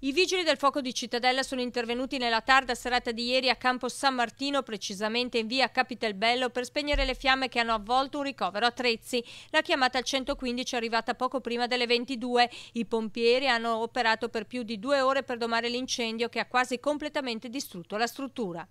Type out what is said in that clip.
I vigili del fuoco di Cittadella sono intervenuti nella tarda serata di ieri a Campo San Martino, precisamente in via Capitelbello, per spegnere le fiamme che hanno avvolto un ricovero a Trezzi. La chiamata al 115 è arrivata poco prima delle 22. I pompieri hanno operato per più di due ore per domare l'incendio che ha quasi completamente distrutto la struttura.